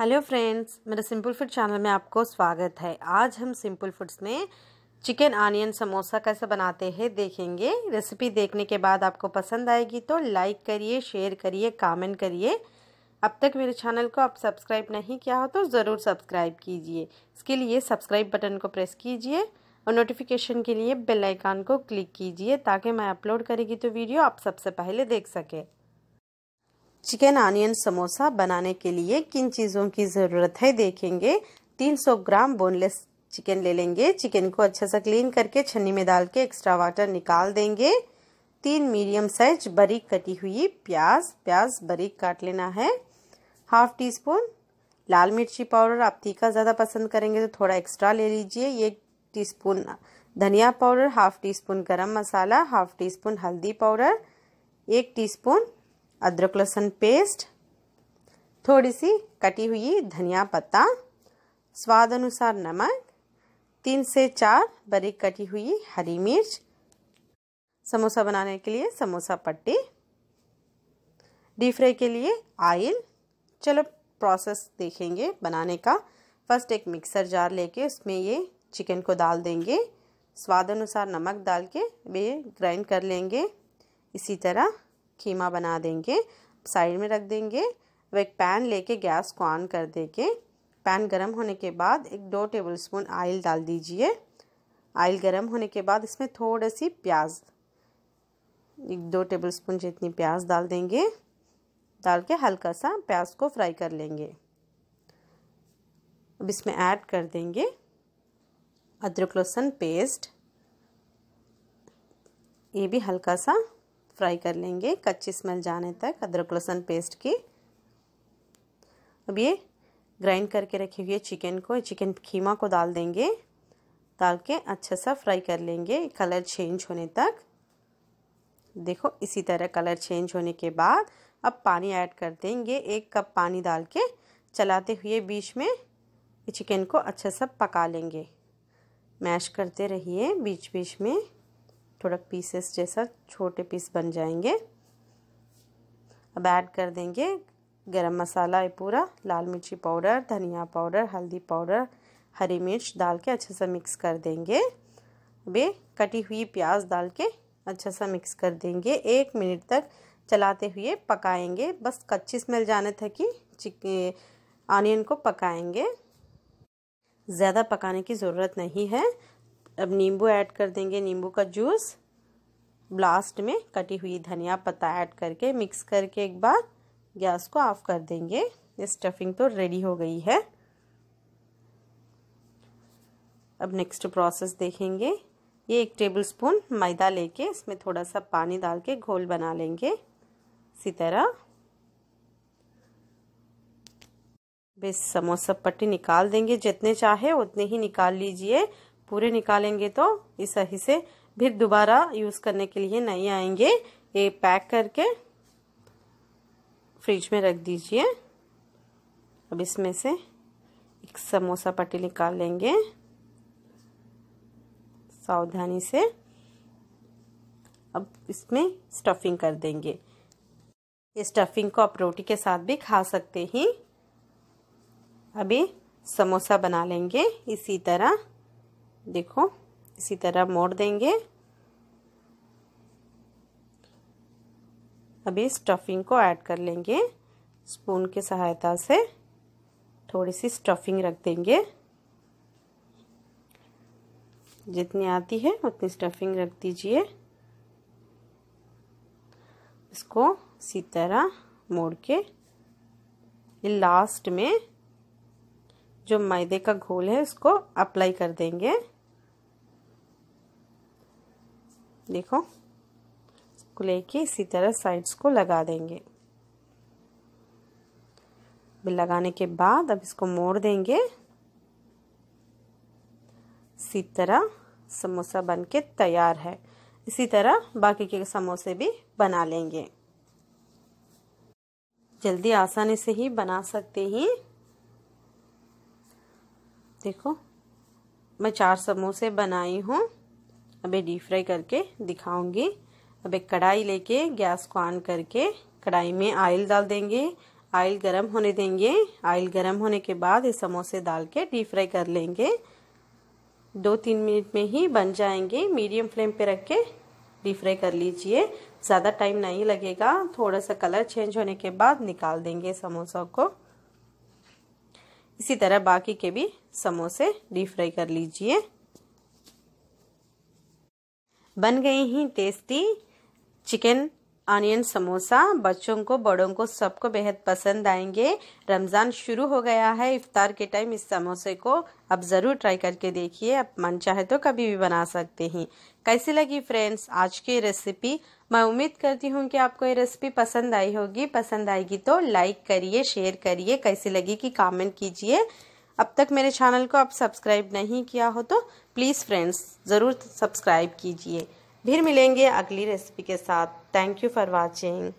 hello friends मेरे simple food channel में आपको स्वागत है आज हम सिंपल फूड्स में चिकन आनियन समोसा कैसे बनाते हैं देखेंगे रेसिपी देखने के बाद आपको पसंद आएगी तो लाइक करिए शेयर करिए कमेंट करिए अब तक मेरे चैनल को आप सब्सक्राइब नहीं किया हो तो ज़रूर सब्सक्राइब कीजिए इसके लिए सब्सक्राइब बटन को प्रेस कीजिए और नोटिफिकेशन के लिए बेल आइकान को क्लिक कीजिए ताकि मैं अपलोड करेगी तो वीडियो आप सबसे पहले देख सकें चिकन आनियन समोसा बनाने के लिए किन चीज़ों की ज़रूरत है देखेंगे 300 ग्राम बोनलेस चिकन ले लेंगे चिकन को अच्छा सा क्लीन करके छन्नी में डाल के एक्स्ट्रा वाटर निकाल देंगे तीन मीडियम साइज बारीक कटी हुई प्याज प्याज बारीक काट लेना है हाफ टी स्पून लाल मिर्ची पाउडर आप तीखा ज़्यादा पसंद करेंगे तो थोड़ा एक्स्ट्रा ले लीजिए एक टी स्पून धनिया powder half teaspoon garam masala half teaspoon हल्दी पाउडर एक टीस्पून अदरक लहसुन पेस्ट थोड़ी सी कटी हुई धनिया पत्ता स्वाद अनुसार नमक तीन से चार बारीक कटी हुई हरी मिर्च समोसा बनाने के लिए समोसा पट्टी डीप फ्राई के लिए आयल चलो प्रोसेस देखेंगे बनाने का फर्स्ट एक मिक्सर जार लेके उसमें ये चिकन को डाल देंगे स्वाद अनुसार नमक डाल के वे ग्राइंड कर लेंगे इसी तरह कीमा बना देंगे साइड में रख देंगे अब एक पैन लेके गैस को ऑन कर देंगे पैन गर्म होने के बाद एक दो टेबल स्पून आयल डाल दीजिए आयल गर्म होने के बाद इसमें थोड़ी सी प्याज एक दो टेबल स्पून जितनी प्याज डाल देंगे डाल के हल्का सा प्याज को फ्राई कर लेंगे अब इसमें ऐड कर देंगे अदरक लहसुन पेस्ट ये भी हल्का सा फ्राई कर लेंगे कच्ची स्मेल जाने तक अदरक लहसुन पेस्ट की अब ये ग्राइंड करके रखी हुई है चिकन को चिकन खीमा को डाल देंगे डाल के अच्छा सा फ्राई कर लेंगे कलर चेंज होने तक देखो इसी तरह कलर चेंज होने के बाद अब पानी ऐड कर देंगे एक कप पानी डाल के चलाते हुए बीच में चिकन को अच्छा सा पका लेंगे मैश करते रहिए बीच बीच में थोड़ा पीसेस जैसा छोटे पीस बन जाएंगे अब ऐड कर देंगे गरम मसाला है पूरा लाल मिर्ची पाउडर धनिया पाउडर हल्दी पाउडर हरी मिर्च डाल के अच्छे से मिक्स कर देंगे वे कटी हुई प्याज डाल के अच्छा सा मिक्स कर देंगे एक मिनट तक चलाते हुए पकाएंगे बस कच्ची स्मेल जाने तक कि ऑनियन को पकाएंगे ज़्यादा पकाने की ज़रूरत नहीं है अब नींबू ऐड कर देंगे नींबू का जूस ब्लास्ट में कटी हुई धनिया पत्ता ऐड करके मिक्स करके एक बार गैस को ऑफ कर देंगे ये स्टफिंग तो रेडी हो गई है अब नेक्स्ट प्रोसेस देखेंगे ये एक टेबल स्पून मैदा लेके इसमें थोड़ा सा पानी डाल के घोल बना लेंगे इसी तरह बेस समोसा पट्टी निकाल देंगे जितने चाहे उतने ही निकाल लीजिए पूरे निकालेंगे तो इस सही से फिर दोबारा यूज़ करने के लिए नहीं आएंगे ये पैक करके फ्रिज में रख दीजिए अब इसमें से एक समोसा पट्टी निकाल लेंगे सावधानी से अब इसमें स्टफिंग कर देंगे ये स्टफिंग को आप रोटी के साथ भी खा सकते हैं अभी समोसा बना लेंगे इसी तरह देखो इसी तरह मोड़ देंगे अभी स्टफिंग को ऐड कर लेंगे स्पून की सहायता से थोड़ी सी स्टफिंग रख देंगे जितनी आती है उतनी स्टफिंग रख दीजिए इसको इसी तरह मोड़ के ये लास्ट में जो मैदे का घोल है उसको अप्लाई कर देंगे देखो इसको लेके इसी तरह साइड्स को लगा देंगे लगाने के बाद अब इसको मोड़ देंगे इसी तरह समोसा बन के तैयार है इसी तरह बाकी के समोसे भी बना लेंगे जल्दी आसानी से ही बना सकते हैं देखो मैं चार समोसे बनाई हूँ अभी डीप फ्राई करके दिखाऊंगी अब एक कढ़ाई लेके गैस को ऑन करके कढ़ाई में ऑयल डाल देंगे ऑयल गरम होने देंगे ऑयल गरम होने के बाद ये समोसे डाल के डीप फ्राई कर लेंगे दो तीन मिनट में ही बन जाएंगे मीडियम फ्लेम पे रख के डीप फ्राई कर लीजिए ज़्यादा टाइम नहीं लगेगा थोड़ा सा कलर चेंज होने के बाद निकाल देंगे समोसा को इसी तरह बाकी के भी समोसे डीप फ्राई कर लीजिए बन गए हैं टेस्टी चिकन ऑनियन समोसा बच्चों को बड़ों को सबको बेहद पसंद आएंगे रमज़ान शुरू हो गया है इफ्तार के टाइम इस समोसे को आप ज़रूर ट्राई करके देखिए आप मन चाहे तो कभी भी बना सकते हैं कैसी लगी फ्रेंड्स आज की रेसिपी मैं उम्मीद करती हूँ कि आपको ये रेसिपी पसंद आई होगी पसंद आएगी तो लाइक करिए शेयर करिए कैसी लगी कि कमेंट कीजिए अब तक मेरे चैनल को आप सब्सक्राइब नहीं किया हो तो प्लीज़ फ्रेंड्स ज़रूर सब्सक्राइब कीजिए फिर मिलेंगे अगली रेसिपी के साथ थैंक यू फॉर वॉचिंग